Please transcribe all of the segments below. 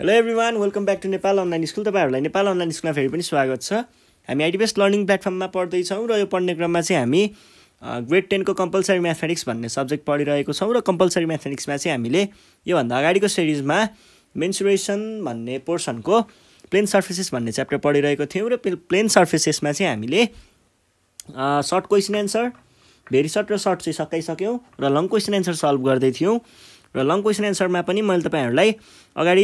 hello everyone welcome back to Nepal online school तपाईँहरूलाई Nepal online स्कुलमा फेरि पनि स्वागत छ हामी आइडिबेस्ट लर्निङ प्लेटफर्ममा पढ्दैछौँ र यो पढ्ने क्रममा चाहिँ हामी ग्रेड टेनको कम्पलसरी म्याथमेटिक्स भन्ने सब्जेक्ट पढिरहेको छौँ र कम्पलसरी म्याथमेटिक्समा चाहिँ हामीले योभन्दा अगाडिको सिरिजमा मेन्सुरेसन भन्ने पोर्सनको प्लेन सर्फेसेस भन्ने च्याप्टर पढिरहेको थियौँ र प्लेन सर्फेसेसमा चाहिँ हामीले short question answer very short र सर्ट चाहिँ सकाइसक्यौँ र लङ क्वेसन एन्सर सल्भ गर्दै थियौँ र लङ क्वेसन एन्सरमा पनि मैले तपाईँहरूलाई अगाडि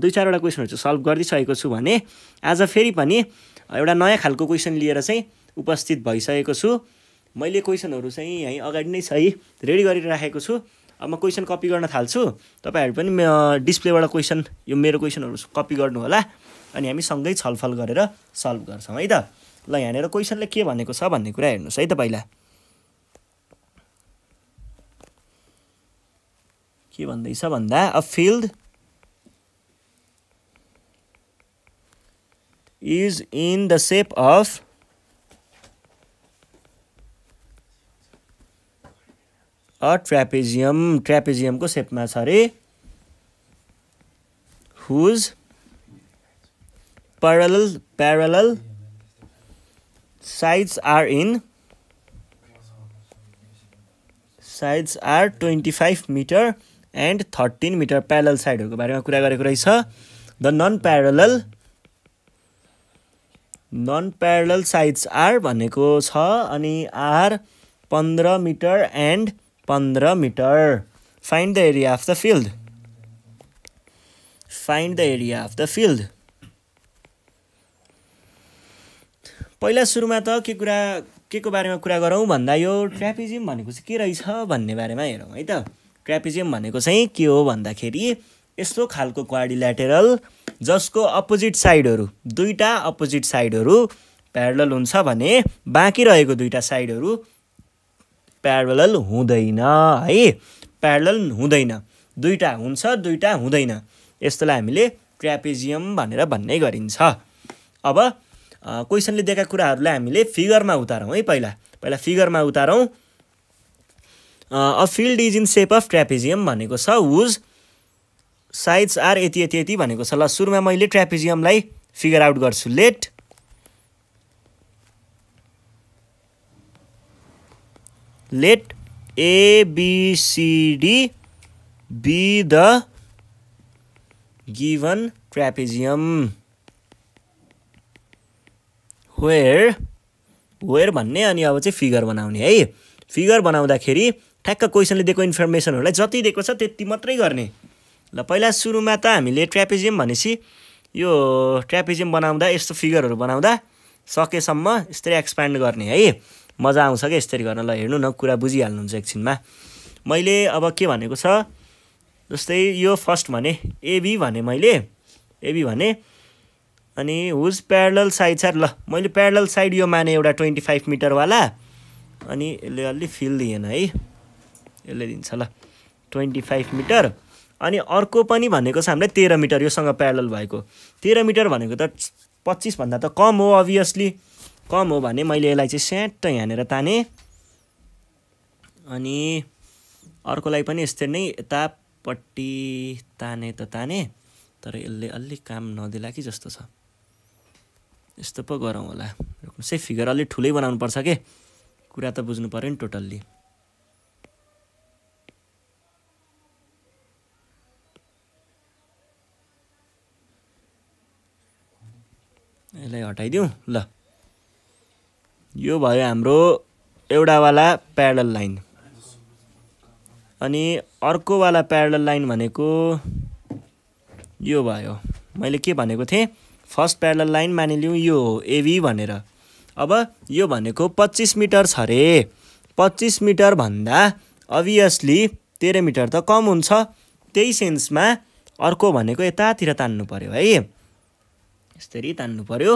दुई चारवटा क्वेसनहरू चाहिँ सल्भ गरिदिइसकेको छु भने आज फेरि पनि एउटा नयाँ खालको क्वेसन लिएर चाहिँ उपस्थित भइसकेको छु मैले क्वेसनहरू चाहिँ है अगाडि नै सही रेडी गरिराखेको छु अब म क्वेसन कपी गर्न थाल्छु तपाईँहरू पनि डिस्प्लेबाट क्वेसन यो मेरो क्वेसनहरू कपी गर्नुहोला अनि हामी सँगै छलफल गरेर सल्भ गर्छौँ है त ल यहाँनिर क्वेसनले के भनेको छ भन्ने कुरा हेर्नुहोस् है त पहिला के भन्दैछ भन्दा a field is in the shape of a trapezium ट्रापेजियमको सेपमा छ अरे whose parallel parallel are are in sides are 25 metre and thirteen metre parallel साइडहरूको बारेमा कुरा गरेको रहेछ the non parallel non parallel sides are भनेको छ अनि आर पन्ध्र मिटर एन्ड पन्ध्र metre find the area of the field find the area of the field पहिला सुरुमा त के कुरा के को बारेमा कुरा गरौँ भन्दा यो ट्राफिजिम भनेको चाहिँ के रहेछ भन्ने बारेमा हेरौँ है त क्रापिजियम भनेको चाहिँ के हो भन्दाखेरि यस्तो खालको क्वाडिल्याटेरल जसको अपोजिट साइडहरू दुईवटा अपोजिट साइडहरू प्यारल हुन्छ भने बाँकी रहेको दुईवटा साइडहरू प्यारल हुँदैन है प्यारल हुँदैन दुईवटा हुन्छ दुईवटा हुँदैन यस्तोलाई हामीले ट्र्यापेजियम भनेर भन्ने गरिन्छ अब क्वेसनले दिएका कुराहरूलाई हामीले फिगरमा उतारौँ है पहिला पहिला फिगरमा उतारौँ a field is in shape of trapezium भनेको छ हुज साइड्स आर यति यति यति भनेको छ ल सुरुमा मैले ट्रापेजियमलाई फिगर आउट गर्छु let let ABCD be the given trapezium where where भन्ने अनि अब चाहिँ फिगर बनाउने है फिगर बनाउँदाखेरि ठ्याक्क क्वेसनले दिएको इन्फर्मेसनहरूलाई जति दिएको छ त्यति मात्रै गर्ने ल पहिला सुरुमा त हामीले ट्रापेजियम भनेपछि यो ट्रापेजियम बनाउँदा यस्तो फिगरहरू बनाउँदा सकेसम्म यसरी एक्सप्यान्ड गर्ने है मजा आउँछ क्या यसरी गर्न ल हेर्नु न कुरा बुझिहाल्नुहुन्छ एकछिनमा मैले अब के भनेको छ जस्तै यो फर्स्ट भने एबी भने मैले एबी भने अनि हुज प्यारल साइड छ ल मैले प्यारल साइड यो माने एउटा ट्वेन्टी फाइभ मिटरवाला अनि यसले अलि फिल दिएन है यसले दिन्छ ल ट्वेन्टी फाइभ मिटर अनि अर्को पनि भनेको छ हामीलाई तेह्र मिटर योसँग प्यारल भएको तेह्र मिटर भनेको त पच्चिसभन्दा त कम हो अभियसली कम हो भने मैले यसलाई चाहिँ स्याट यहाँनिर ताने अनि अर्कोलाई पनि यस्तै नै यतापट्टि ताने त ताने तर यसले अलिक काम नदिला कि जस्तो छ यस्तो पो गरौँ होला है फिगर अलिक ठुलै पर्छ के कुरा त बुझ्नु पऱ्यो नि टोटल्ली यसलाई हटाइदिउँ ल यो भयो हाम्रो एउटावाला प्यारल लाइन अनि अर्कोवाला प्यारल लाइन भनेको यो भयो मैले के भनेको थिएँ फर्स्ट प्यारल लाइन मानिलिउँ यो हो एभी भनेर अब यो भनेको पच्चिस मिटर छ अरे पच्चिस मिटरभन्दा अभियसली तेह्र मिटर त कम हुन्छ त्यही सेन्समा अर्को भनेको यतातिर तान्नु पऱ्यो है यसरी तान्नु पऱ्यो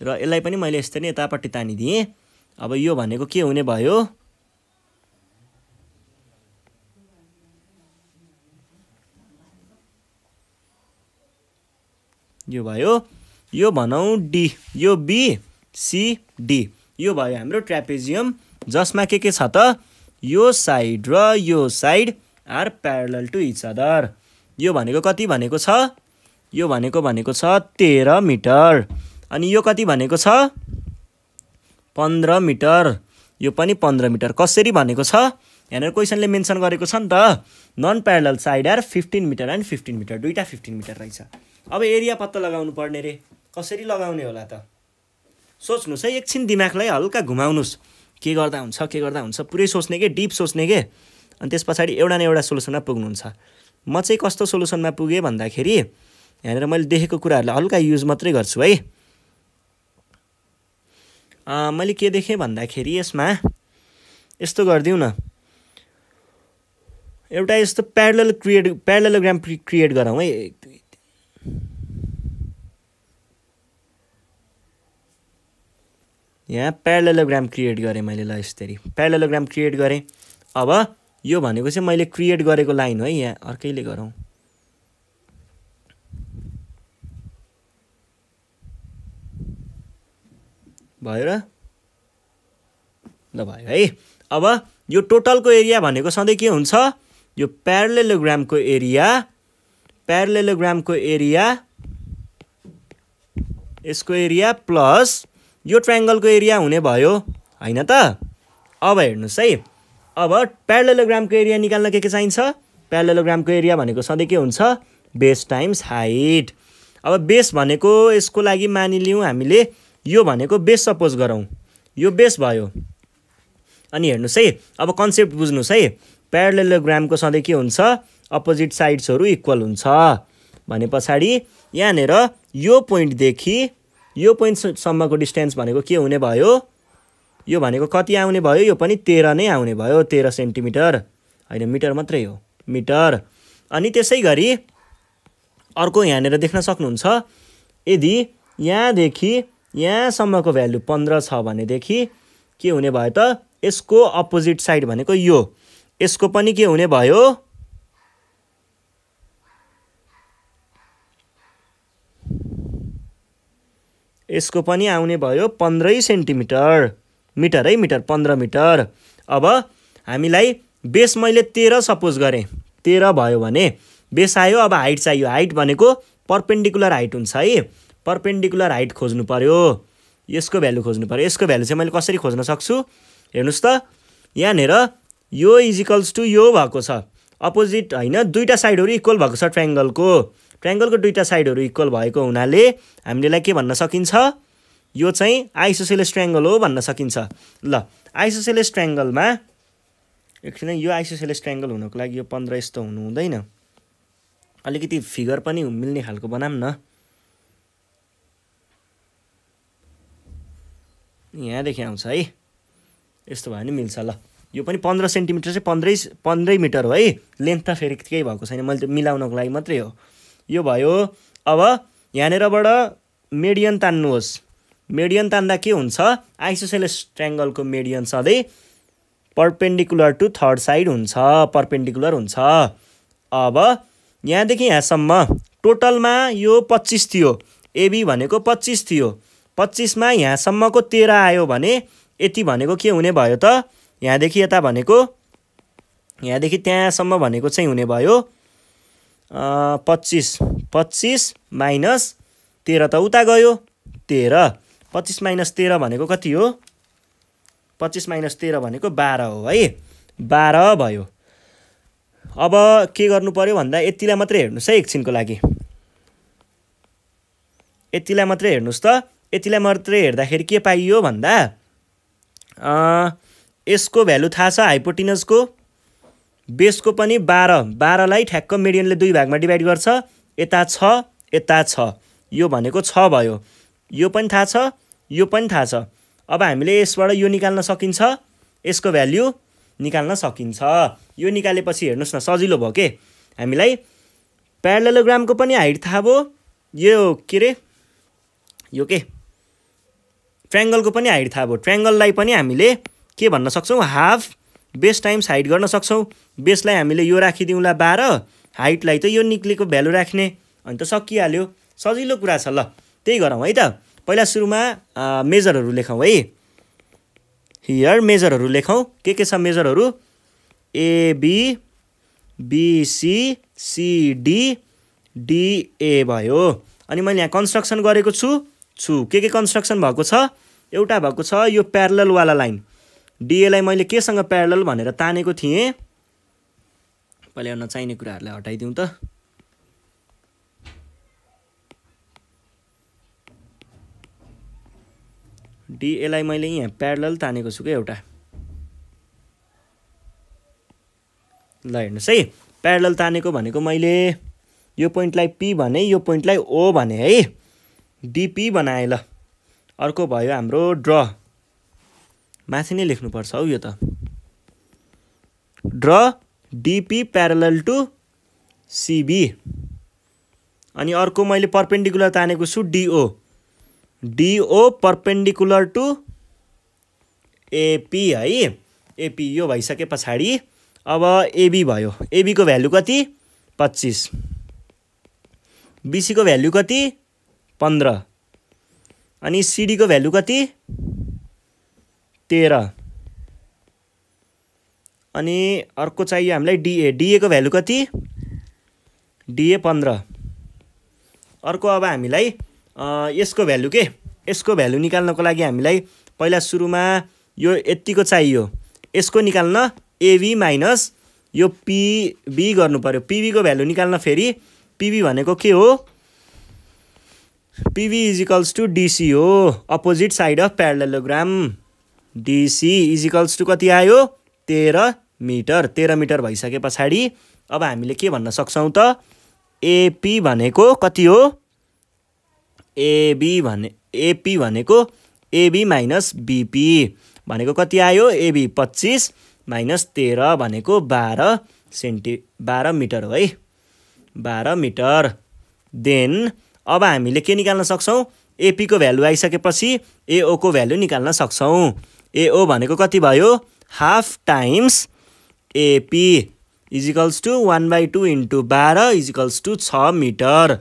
र यसलाई पनि मैले यसरी यतापट्टि तानिदिएँ अब यो भनेको के हुने भयो यो भयो यो भनौँ डी यो बी सी डी यो भयो हाम्रो ट्रापेजियम जसमा के के छ त यो साइड र यो side are parallel to each other यो भनेको कति भनेको छ यो भनेको भनेको छ तेह्र मिटर अनि यो कति भनेको छ पन्ध्र मिटर यो पनि पन्ध्र मिटर कसरी भनेको छ यहाँनिर क्वेसनले मेन्सन गरेको छ नि त non parallel side are fifteen metre and fifteen metre दुइटा फिफ्टिन मिटर रहेछ अब एरिया पत्ता लगाउनु पर्ने रे कसरी लगाउने होला त सोच्नुहोस् है एकछिन दिमागलाई हल्का घुमाउनुहोस् के गर्दा हुन्छ के गर्दा हुन्छ पुरै सोच्ने के डिप सोच्ने के अनि त्यस पछाडि एउटा न एउटा सोल्युसनमा पुग्नुहुन्छ म चाहिँ कस्तो सोलुसनमा पुगेँ भन्दाखेरि यहाँनिर मैले देखेको कुराहरूलाई हल्का युज मात्रै गर्छु है मैले के देखेँ भन्दाखेरि यसमा यस्तो गरिदिउँ न एउटा यस्तो प्यारल क्रिएट प्यारलोग्राम क्रिएट गरौँ है यहाँ प्यारलोग्राम क्रिएट गरेँ मैले ल यसरी प्यारलोग्राम क्रिएट गरेँ अब यो भनेको चाहिँ मैले क्रिएट गरेको लाइन हो है यहाँ अर्कैले गरौँ भयो र नभयो है अब यो टोटलको एरिया भनेको सधैँ के हुन्छ यो प्यारलेलोग्रामको एरिया प्यारलेलोग्रामको एरिया यसको एरिया प्लस यो ट्राइङ्गलको एरिया हुने भयो होइन त अब हेर्नुहोस् है अब प्यारलेलोग्रामको एरिया निकाल्न के के चाहिन्छ प्यारलेलोग्रामको एरिया भनेको सधैँ के हुन्छ बेस टाइम्स हाइट अब बेस भनेको यसको लागि मानिलिउँ हामीले यो भनेको बेस सपोज गरौँ यो बेस भयो अनि हेर्नुहोस् है अब कन्सेप्ट बुझ्नुहोस् है प्यारलेलोग्रामको सधैँ के हुन्छ अपोजिट साइड्सहरू इक्वल हुन्छ भने पछाडि यहाँनिर यो पोइन्टदेखि यो पोइन्टसम्मको डिस्टेन्स भनेको के हुने भयो यो भनेको कति आउने भयो यो पनि तेह्र नै आउने भयो तेह्र सेन्टिमिटर होइन मिटर मात्रै हो मिटर अनि त्यसै गरी अर्को यहाँनिर देख्न सक्नुहुन्छ यदि यहाँदेखि यहाँसम्मको भ्यालु पन्ध्र छ भनेदेखि के हुने भयो त यसको अपोजिट साइड भनेको यो यसको पनि के हुने भयो यसको पनि आउने भयो पन्ध्रै सेन्टिमिटर मिटर है मिटर पन्ध्र मिटर अब हामीलाई बेस मैले तेह्र सपोज गरेँ तेह्र भयो भने बेस आयो अब हाइट चाहियो हाइट भनेको पर्पेन्डिकुलर हाइट हुन्छ है पर्पेन्डिकुलर हाइट खोज्नु पऱ्यो यसको भ्यालु खोज्नु पऱ्यो यसको भ्यालु चाहिँ मैले कसरी खोज्न सक्छु हेर्नुहोस् त यहाँनिर यो इजिकल्स टु यो भएको छ अपोजिट होइन दुईवटा साइडहरू इक्वल भएको छ ट्राइङ्गलको ट्राइङ्गलको दुईवटा साइडहरू इक्वल भएको हुनाले हामीलेलाई के भन्न सकिन्छ यो चाहिँ आइसोसेलेस ट्राइङ्गल हो भन्न सकिन्छ ल आइसोसेलेस ट्राइङ्गलमा एकछिन यो आइसोसेलेस ट्राइङ्गल हुनको लागि यो पन्ध्र यस्तो हुनु हुँदैन अलिकति फिगर पनि मिल्ने खालको बनाऊँ न यहाँदेखि आउँछ है यस्तो भयो भने मिल्छ ल यो पनि पन्ध्र सेन्टिमिटर चाहिँ पन्ध्रै पन्ध्रै मिटर हो है लेन्थ त फेरि केही भएको छैन मैले त्यो मिलाउनको लागि मात्रै हो यो भयो अब यहाँनिरबाट मेडियन तान्नुहोस् मेडियन तान्दा के हुन्छ आइसोसेलेस ट्रेङ्गलको मेडियन सधैँ पर्पेन्डिकुलर टु थर्ड साइड हुन्छ पर्पेन्डिकुलर हुन्छ अब यहाँदेखि यहाँसम्म टोटलमा यो पच्चिस थियो एबी भनेको पच्चिस थियो पच्चिसमा यहाँसम्मको तेह्र आयो भने यति भनेको के हुने भयो त यहाँदेखि यता भनेको यहाँदेखि त्यहाँसम्म भनेको चाहिँ हुने भयो पच्चिस पच्चिस माइनस तेह्र त उता गयो तेह्र पच्चिस माइनस तेह्र भनेको कति हो पच्चिस माइनस तेह्र भनेको बाह्र हो है बाह्र भयो अब के गर्नु पऱ्यो भन्दा यतिलाई मात्रै हेर्नुहोस् है एकछिनको लागि यतिलाई मात्रै हेर्नुहोस् त यतिलाई मात्रै हेर्दाखेरि के पाइयो भन्दा यसको भ्यालु थाहा छ हाइपोटिनसको बेसको पनि बाह्र बाह्रलाई ठ्याक्क मिडियनले दुई भागमा डिभाइड गर्छ यता छ यता छ यो भनेको छ भयो यो पनि थाहा छ यो पनि थाहा छ अब हामीले यसबाट यो निकाल्न सकिन्छ यसको भ्याल्यु निकाल्न सकिन्छ यो निकालेपछि हेर्नुहोस् न सजिलो भयो के हामीलाई प्यारलोग्रामको पनि हाइट थाहा भयो यो के अरे यो के ट्रायङ्गलको पनि हाइट थाहा भयो ट्रायङ्गललाई पनि हामीले के भन्न सक्छौँ हाफ बेस टाइम्स हाइट गर्न सक्छौँ बेसलाई हामीले यो राखिदिउँला बाह्र हाइटलाई त यो निक्लेको भ्यालु राख्ने अनि त सकिहाल्यो सजिलो कुरा छ ल त्यही गरौँ है त पहिला सुरुमा मेजरहरू लेखौँ है हियर मेजरहरू लेखौँ के के छ मेजरहरू एबी बिसी सिडी डिए भयो अनि मैले यहाँ कन्स्ट्रक्सन गरेको छु छु के के कन्स्ट्रक्सन भएको छ एउटा भएको छ यो प्यारलवाला लाइन डिएलाई मैले केसँग प्यारल भनेर तानेको थिएँ पहिला नचाहिने कुराहरूलाई हटाइदिउँ त डिएलाई मैले यहाँ प्यारल तानेको छु क्या एउटा ल हेर्नुहोस् है प्यारल तानेको भनेको मैले यो पोइन्टलाई पी भने यो पोइन्टलाई ओ भने है डिपी बनाए ल अर्को भयो हाम्रो ड्र माथि नै लेख्नुपर्छ हौ यो त ड्र डिपी प्यारल टु सिबी अनि अर्को मैले पर्पेन्डिकुलर तानेको छु DO DO perpendicular to AP है एपी यो भइसके पछाडि अब एबी भयो एबीको भ्यालु कति पच्चिस बिसीको भ्यालु कति पन्ध्र अनि सिडीको भ्यालु कति तेह्र अनि अर्को चाहियो हामीलाई डिए डिएको भ्यालु कति डिए पन्ध्र अर्को अब हामीलाई यसको भ्यालु के यसको भ्यालु निकाल्नको लागि हामीलाई पहिला सुरुमा यो यत्तिको चाहियो यसको निकाल्न एबी माइनस यो पिबी गर्नु पऱ्यो पिबीको भ्यालु निकाल्न फेरि पिबी भनेको के हो पिभी इजिकल्स टु डिसी हो opposite side of parallelogram DC equals to कति आयो तेह्र मिटर तेह्र मिटर भइसके पछाडि अब हामीले के भन्न सक्छौँ त एपी भनेको कति हो एबी भने एपी भनेको एबी माइनस बिपी भनेको कति आयो एबी पच्चिस माइनस तेह्र भनेको बाह्र सेन्टी बाह्र मिटर हो है बाह्र मिटर देन अब हामीले के निकाल्न सक्छौँ एपीको भ्यालु आइसकेपछि एओको भ्यालु निकाल्न सक्छौँ एओ भनेको कति भयो half times AP equals to one by two into बाह्र इजिकल्स टु छ मिटर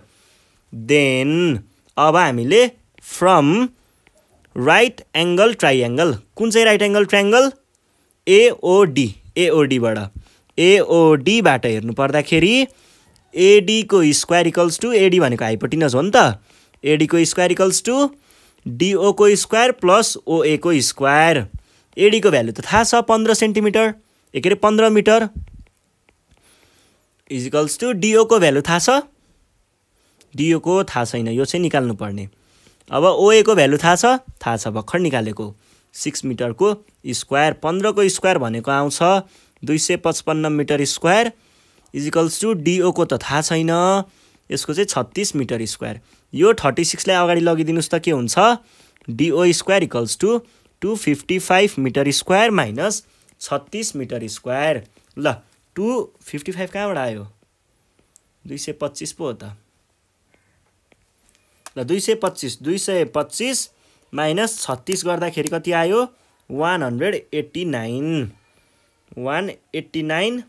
देन अब हामीले फ्रम राइट एङ्गल ट्राइएङ्गल कुन चाहिँ राइट एङ्गल ट्राइङ्गल एओडी एओडीबाट एओडीबाट हेर्नु पर्दाखेरि एडीको स्क्वायर इक्वल्स टू एडी भनेको हाइपोटिनस हो नि त एडीको स्क्वायर इक्वल्स टू डिओको स्क्वायर प्लस ओएको स्क्वायर एडीको भ्यालु त थाहा छ पन्ध्र सेन्टिमिटर ए के अरे पन्ध्र मिटर इजिकल्स टु डिओको भ्यालु थाहा छ डिओको थाहा छैन यो चाहिँ निकाल्नु पर्ने अब ओएको भ्यालु थाहा छ थाहा छ भर्खर निकालेको सिक्स मिटरको स्क्वायर पन्ध्रको स्क्वायर भनेको आउँछ दुई सय पचपन्न मिटर स्क्वायर इजिकल्स टु डिओको त थाहा छैन यसको चाहिँ छत्तिस मिटर स्क्वायर यो थर्टी सिक्सलाई अगाडि लगिदिनुहोस् त के हुन्छ DO square equals to two fifty five metre square minus छत्तिस मिटर स्क्वायर ल टु फिफ्टी फाइभ कहाँबाट आयो दुई सय पच्चिस पो हो त ल दुई सय पच्चिस दुई सय पच्चिस माइनस छत्तिस गर्दाखेरि कति आयो one hundred eighty nine one eighty nine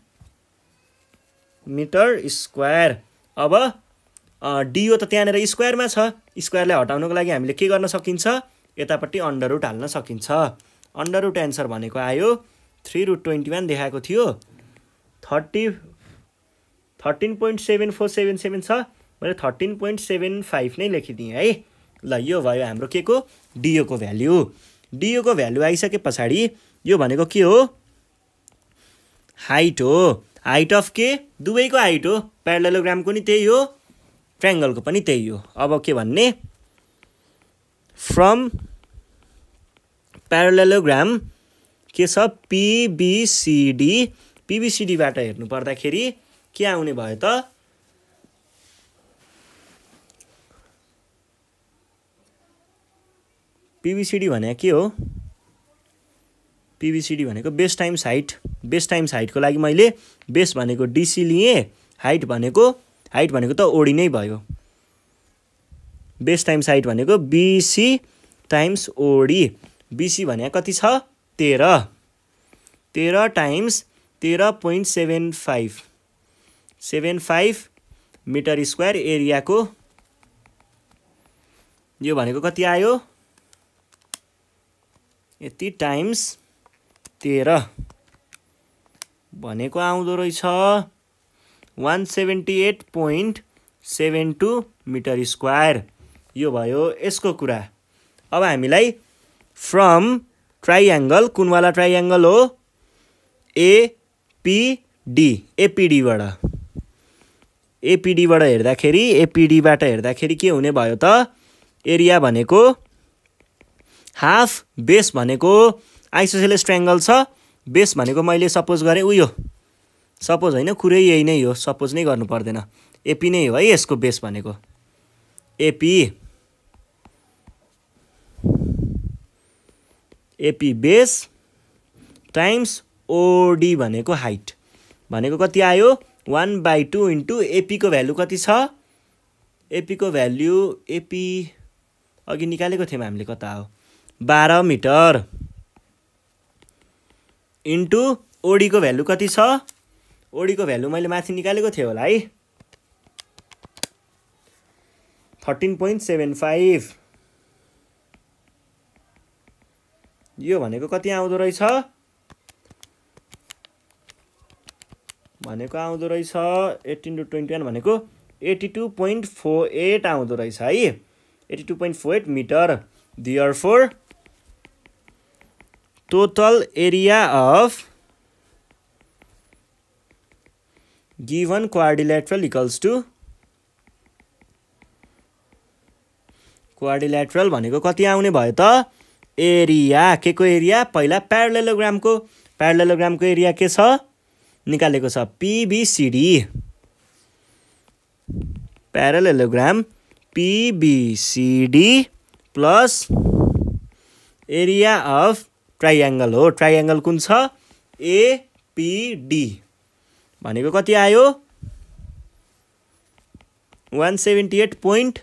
metre square अब डिओ त त्यहाँनिर स्क्वायरमा छ स्क्वायरलाई हटाउनको लागि हामीले के गर्न सकिन्छ यतापट्टि अन्डर रुट हाल्न सकिन्छ अन्डर रुट एन्सर भनेको आयो थ्री रुट ट्वेन्टी वान देखाएको थियो thirty thirteen point seven four seven seven छ मैले थर्टिन पोइन्ट सेभेन फाइभ नै लेखिदिएँ है ल यो भयो हाम्रो के को डिओको भ्याल्यु डिओको भ्याल्यु आइसके पछाडि यो भनेको के हो हाइट हो हाइट अफ के दुवैको हाइट हो प्यारलोग्रामको नि त्यही हो ट्राइङ्गलको पनि त्यही हो अब के भन्ने फ्रम प्यारलोग्राम के छ पिबिसिडी पिबिसिडीबाट हेर्नु पर्दाखेरि के आउने भयो त पिबिसिडी भने के हो पिबिसिडी भनेको base times height base times हाइटको लागि मैले बेस्ट भनेको डिसी लिएँ हाइट भनेको हाइट भनेको त ओडी नै भयो बेस्ट टाइम्स हाइट भनेको बिसी टाइम्स ओडी बिसी भने कति छ तेह्र तेह्र टाइम्स तेह्र point seven five seven five metre square एरियाको यो भनेको कति आयो यति टाइम्स तेह्र भनेको आउँदो रहेछ one seventy eight point seven two metre square यो भयो यसको कुरा अब हामीलाई फ्रम ट्राइएङ्गल कुनवाला ट्राइएङ्गल हो एपिडी एपिडीबाट एपिडीबाट हेर्दाखेरि एपिडीबाट हेर्दाखेरि के हुने भयो त एरिया भनेको हाफ बेस भनेको आइसोसेलेस ट्राङ्गल छ बेस भनेको मैले सपोज गरेँ उयो सपोज होइन कुरै यही नै हो सपोज नै गर्नु पर्दैन एपी नै हो है यसको बेस भनेको AP AP base times OD भनेको हाइट भनेको कति आयो वान बाई टू इन्टु एपीको भ्यालु कति छ एपीको भ्याल्यु एपी अघि निकालेको थियौँ हामीले कता हो बाह्र मिटर इन्टु ओडीको भ्यालु कति छ ओडीको भ्यालु मैले माथि निकालेको थिएँ होला है थर्टिन पोइन्ट सेभेन फाइभ यो भनेको कति आउँदो रहेछ भनेको आउँदो रहेछ एट्टिन टु ट्वेन्टी वान भनेको eighty two point four eight आउँदो रहेछ है eighty two point four eight metre therefore total area of given quadrilateral equals to quadrilateral भनेको कति आउने भयो त एरिया के को एरिया पहिला प्यारलेलोग्रामको प्यारलेलोग्रामको एरिया के छ निकालेको छ PBCD parallelogram PBCD plus area of triangle हो ट्राइएङ्गल कुन छ एपिडी भनेको कति आयो one seventy eight point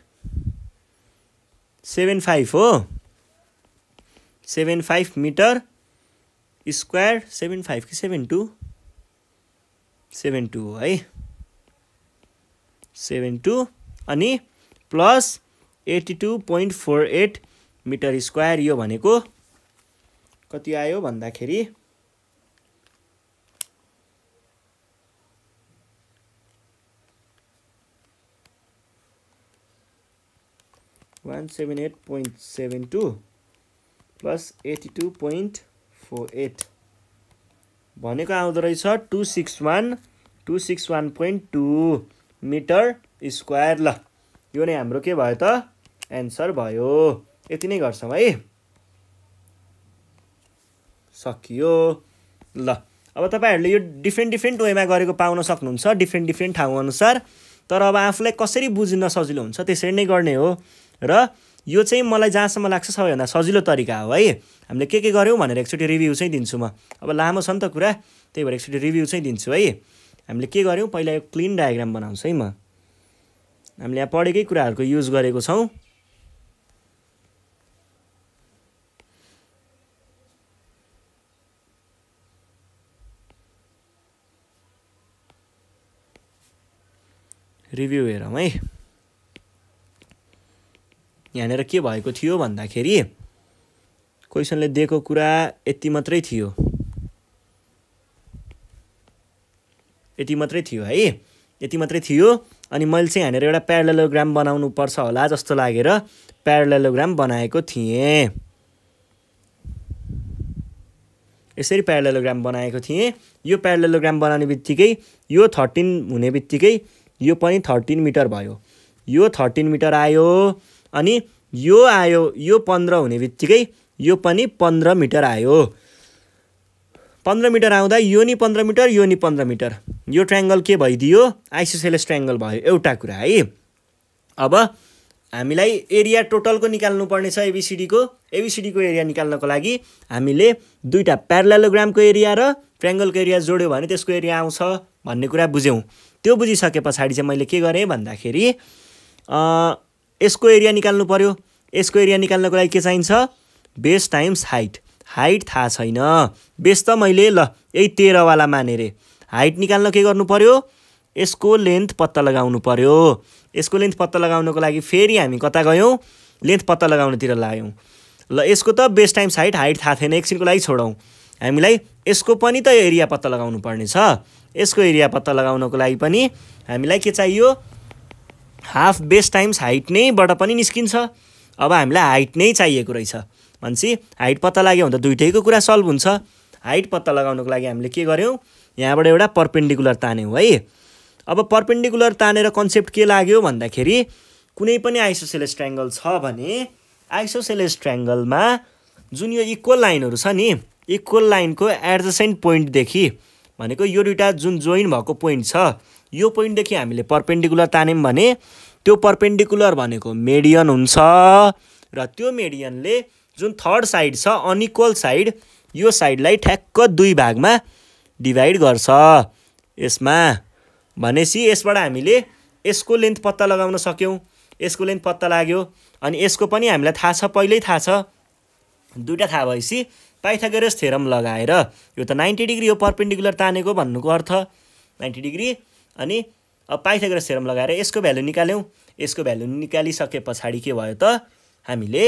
seven five हो seven five metre square seven five कि सेभेन टू सेभेन टू हो है सेभेन टू अनि plus eighty two point four eight metre square यो भनेको कति आयो भन्दाखेरि one seven eight point seven two plus eighty two point four eight भनेको आउँदो रहेछ to six one two six one point two metre square ल यो नै हाम्रो के भयो त एन्सर भयो यति नै गर्छौँ है सकियो ल अब तपाईँहरूले यो डिफ्रेन्ट डिफ्रेन्ट वेमा गरेको पाउन सक्नुहुन्छ डिफ्रेन्ट डिफ्रेन्ट ठाउँअनुसार तर अब आफूलाई कसरी बुझ्न सजिलो हुन्छ त्यसरी नै गर्ने हो र यो चाहिँ मलाई जहाँसम्म लाग्छ सबैभन्दा सजिलो तरिका हो है हामीले के के गऱ्यौँ भनेर एकचोटि रिभ्यू चाहिँ दिन्छु म अब लामो छ नि त कुरा त्यही भएर एकचोटि रिभ्यू चाहिँ दिन्छु है हामीले के गऱ्यौँ पहिला यो क्लिन डायग्राम बनाउँछु है म हामीले यहाँ पढेकै कुराहरूको युज गरेको छौँ रिभ्यू हेरौँ है यहाँनिर के भएको थियो भन्दाखेरि क्वेसनले दिएको कुरा यति मात्रै थियो यति मात्रै थियो है यति मात्रै थियो अनि मैले चाहिँ यहाँनिर एउटा प्यारलेलोग्राम बनाउनु पर्छ होला जस्तो लागेर प्यारलेलोग्राम बनाएको थिएँ यसरी प्यारलेलोग्राम बनाएको थिएँ यो प्यारलेलोग्राम बनाउने बित्तिकै यो थर्टिन हुने बित्तिकै यो पनि थर्टिन मिटर भयो यो थर्टिन मिटर आयो अनि यो आयो यो पन्ध्र हुने बित्तिकै यो पनि पन्ध्र मिटर आयो पन्ध्र मिटर आउँदा यो नि पन्ध्र मिटर यो नि पन्ध्र मिटर यो ट्राङ्गल के भइदियो आइसोसेलेस ट्राङ्गल भयो एउटा कुरा है अब हामीलाई एरिया टोटलको निकाल्नु पर्नेछ एबिसिडीको एबिसिडीको एरिया निकाल्नको लागि हामीले दुईवटा प्यारलेलोग्रामको एरिया र ट्राङ्गलको एरिया जोड्यो भने त्यसको एरिया आउँछ भन्ने कुरा बुझ्यौँ त्यो बुझिसके पछाडि चाहिँ मैले के गरेँ भन्दाखेरि यसको एरिया निकाल्नु पऱ्यो यसको एरिया निकाल्नको लागि के चाहिन्छ बेस टाइम्स हाइट हाइट थाहा छैन बेस त मैले ल यही तेह्रवाला मानेर हाइट निकाल्न के गर्नु पऱ्यो यसको लेन्थ पत्ता लगाउनु पऱ्यो यसको लेन्थ पत्ता लगाउनको लागि फेरि हामी कता गयौँ लेन्थ पत्ता लगाउनतिर लाग्यौँ ल यसको त बेस टाइम्स हाइट हाइट थाहा थिएन एकछिनको लागि छोडौँ हामीलाई यसको पनि त एरिया पत्ता लगाउनु पर्ने छ यसको एरिया पत्ता लगाउनको लागि पनि हामीलाई के चाहियो हाफ बेस टाइम्स हाइट नैबाट पनि निस्किन्छ अब हामीलाई हाइट नै चाहिएको रहेछ भनेपछि हाइट पत्ता लाग्यो भने त दुइटैको कुरा सल्भ हुन्छ हाइट पत्ता लगाउनको लागि हामीले के गऱ्यौँ यहाँबाट एउटा पर्पेन्डिकुलर तान्यौँ है अब पर्पेन्डिकुलर तानेर कन्सेप्ट के लाग्यो भन्दाखेरि कुनै पनि आइसोसेलेस ट्राङ्गल छ भने आइसोसेलेस ट्राङ्गलमा जुन यो इक्वल लाइनहरू छ नि इक्वल लाइनको एडजसेन्ट पोइन्टदेखि भनेको यो दुइटा जुन जोइन भएको पोइन्ट छ यो पोइन्टदेखि हामीले पर्पेन्डिकुलर तान्यौँ भने त्यो पर्पेन्डिकुलर भनेको मेडियन हुन्छ र त्यो मेडियनले जुन थर्ड साइड छ अनइक्वल साइड यो साइडलाई ठ्याक्क दुई भागमा डिभाइड गर्छ यसमा भनेपछि यसबाट हामीले यसको लेन्थ पत्ता लगाउन सक्यौँ यसको लेन्थ पत्ता लाग्यो अनि यसको पनि हामीलाई थाहा छ पहिल्यै थाहा छ दुइटा थाहा भएपछि पाइथागोरस थेरम लगाएर यो त नाइन्टी डिग्री यो पर्पेन्डिकुलर तानेको भन्नुको अर्थ नाइन्टी डिग्री अनि अब पाइथागोरस थेरम लगाएर यसको भ्यालु निकाल्यौँ यसको भ्यालु निकालिसके पछाडि के भयो त हामीले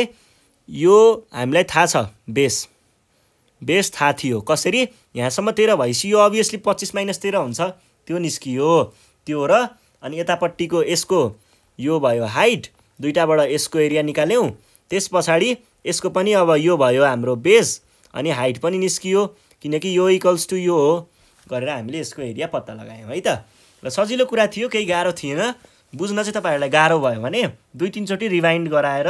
यो हामीलाई थाहा छ बेस बेस थाहा थियो कसरी यहाँसम्म तेह्र भएपछि यो अभियसली पच्चिस माइनस तेह्र हुन्छ त्यो निस्कियो त्यो र अनि यतापट्टिको यसको यो भयो हाइट दुइटाबाट यसको एरिया निकाल्यौँ त्यस पछाडि यसको पनि अब यो भयो हाम्रो बेस अनि हाइट पनि निस्कियो किनकि यो इक्वल्स टु यो हो गरेर हामीले यसको एरिया पत्ता लगायौँ है त र सजिलो कुरा थियो केही गाह्रो थिएन बुझ्न चाहिँ तपाईँहरूलाई गाह्रो भयो भने दुई तिनचोटि रिभाइन्ड गराएर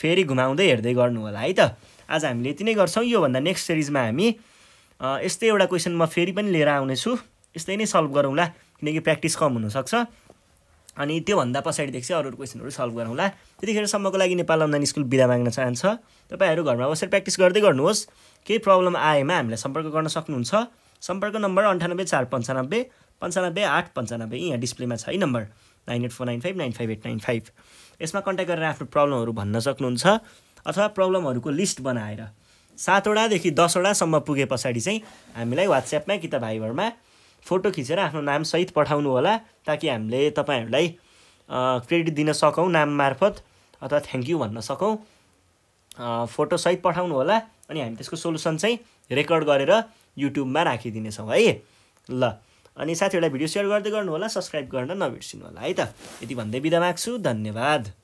फेरि घुमाउँदै हेर्दै गर्नु होला है त आज हामीले यति नै गर्छौँ योभन्दा नेक्स्ट सिरिजमा हामी यस्तै एउटा क्वेसन म फेरि पनि लिएर आउनेछु यस्तै नै सल्भ गरौँला किनकि प्र्याक्टिस कम हुनसक्छ अनि त्योभन्दा पछाडिदेखि चाहिँ अरू अरू क्वेसनहरू सल्भ गरौँला त्यतिखेरसम्मको लागि नेपाल अनलाइन स्कुल बिदा माग्न चाहन्छ तपाईँहरू घरमा बसेर प्र्याक्टिस गर्दै गर्नुहोस् केही प्रब्लम आएमा हामीलाई सम्पर्क गर्न सक्नुहुन्छ सम्पर्क नम्बर अन्ठानब्बे चार पन्चानब्बे पन्चानब्बे आठ पन्चानब्बे यहाँ डिस्प्लेमा छ है number nine eight four nine five nine five eight nine five यसमा कन्ट्याक्ट गरेर आफ्नो प्रब्लमहरू भन्न सक्नुहुन्छ अथवा प्रब्लमहरूको लिस्ट बनाएर सातवटादेखि दसवटासम्म पुगे पछाडि चाहिँ हामीलाई वाट्सएपमा कि त भाइबरमा फोटो खिचेर आफ्नो नामसहित पठाउनु होला ताकि हामीले तपाईँहरूलाई क्रेडिट दिन सकौँ नाम मार्फत अथवा थ्याङ्क यू भन्न सकौँ फोटोसहित पठाउनु होला अनि हामी त्यसको सोलुसन चाहिँ रेकर्ड गरेर युट्युबमा राखिदिनेछौँ है ल अनि साथीहरूलाई भिडियो सेयर गर्दै गर्नु होला सब्सक्राइब गर्न नबिर्सिनु होला है त यति भन्दै बिदा माग्छु धन्यवाद